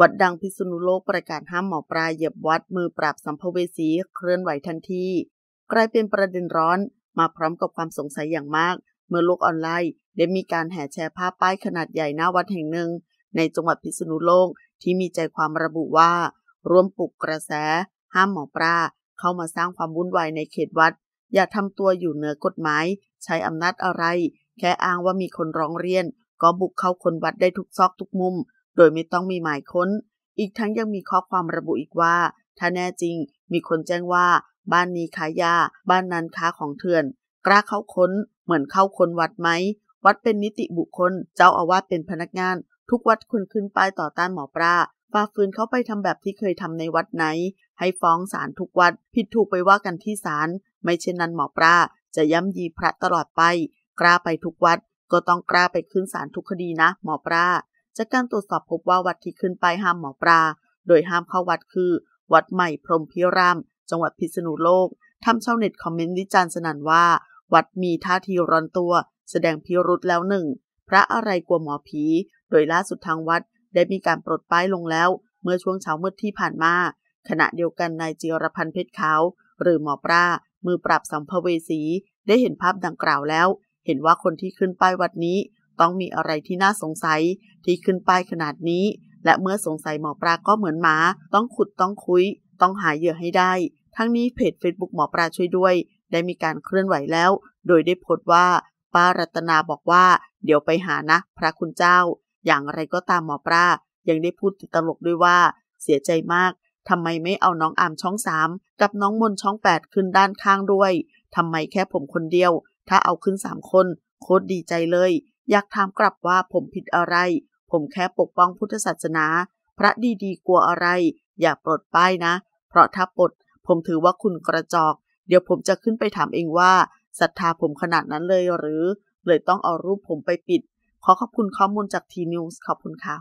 วัดดังพิษณุโลกประกาศห้ามหมอปลาเหยียบวัดมือปราบสัมภเวสีเคลื่อนไหวทันทีกลายเป็นประเด็นร้อน มาพร้อมกับความสงสัยอย่างมาก เมื่อโลกออนไลน์ได้มีการแห่แชร์ภาพป้ายขนาดใหญ่หน้าวัดแห่งหนึ่ง ในจังหวัดพิษณุโลกที่มีใจความระบุว่าร่วมปลุกกระแส ห้ามหมอปลาเข้ามาสร้างความวุ่นวายในเขตวัด อย่าทำตัวอยู่เหนือกฎหมาย ใช้อำนาจอะไร แค่อ้างว่ามีคนร้องเรียน ก็บุกเข้าคนวัดได้ทุกซอกทุกมุมโดยไม่ต้องมีหมายค้น อีกทั้งยังมีข้อความระบุอีกว่า ถ้าแน่จริงมีคนแจ้งว่า บ้านนี้ขายยาบ้านนั้นค้าของเถื่อน กล้าเข้าค้นเหมือนเข้าค้นวัดไหมวัดเป็นนิติบุคคลเจ้าอาวาสเป็นพนักงานทุกวัดคุณขึ้นป้ายต่อต้านหมอปลาฝ่าฝืนเข้าไปทำแบบที่เคยทำในวัดไหน ให้ฟ้องศาลทุกวัด ผิดถูกไปว่ากันที่ศาลไม่เช่นนั้นหมอปลาจะย่ำยีพระตลอดไป กล้าไปทุกวัดก็ต้องกล้าไปขึ้นศาลทุกคดีนะหมอปลาจากการตรวจสอบพบว่าวัดที่ขึ้นไปห้ามหมอปลา โดยห้ามเข้าวัดคือ วัดใหม่พรมพิราม จังหวัดพิษณุโลก ทำชาวเน็ตคอมเมนต์วิจารณ์สนั่นว่า วัดมีท่าทีร้อนตัว แสดงพิรุษแล้วหนึ่ง พระอะไรกลัวหมอผี โดยล่าสุดทางวัดได้มีการปลดป้ายลงแล้วเมื่อช่วงเช้ามืดที่ผ่านมา ขณะเดียวกันนายจิรพันธ์เพชรขาวหรือหมอปลามือปราบสัมภเวสี ได้เห็นภาพดังกล่าวแล้ว เห็นว่าคนที่ขึ้นป้ายวัดนี้ต้องมีอะไรที่น่าสงสัยที่ขึ้นป้ายขนาดนี้ และเมื่อสงสัยหมอปลาก็เหมือนหมา ต้องขุดต้องคุยต้องหาเหยื่อให้ได้ ทั้งนี้เพจ Facebook หมอปลาช่วยด้วย ได้มีการเคลื่อนไหวแล้ว โดยได้โพสต์ว่า ป้ารัตนาบอกว่า เดี๋ยวไปหานะ พระคุณเจ้า อย่างไรก็ตามหมอปลายังได้พูดติดตลกด้วยว่า เสียใจมากทำไมไม่เอาน้องอามช่องสามกับน้องมนช่องแปดขึ้นด้านข้างด้วยทำไมแค่ผมคนเดียว ถ้าเอาขึ้นสามคน โคตรดีใจเลยอยากถามกลับว่าผมผิดอะไร ผมแค่ปกป้องพุทธศาสนา พระดีๆกลัวอะไร อย่าปลดป้ายนะ เพราะถ้าปลดผมถือว่าคุณกระจอก เดี๋ยวผมจะขึ้นไปถามเองว่าศรัทธาผมขนาดนั้นเลยหรือ เลยต้องเอารูปผมไปปิด ขอขอบคุณข้อมูลจากทีนิวส์ขอบคุณค่ะ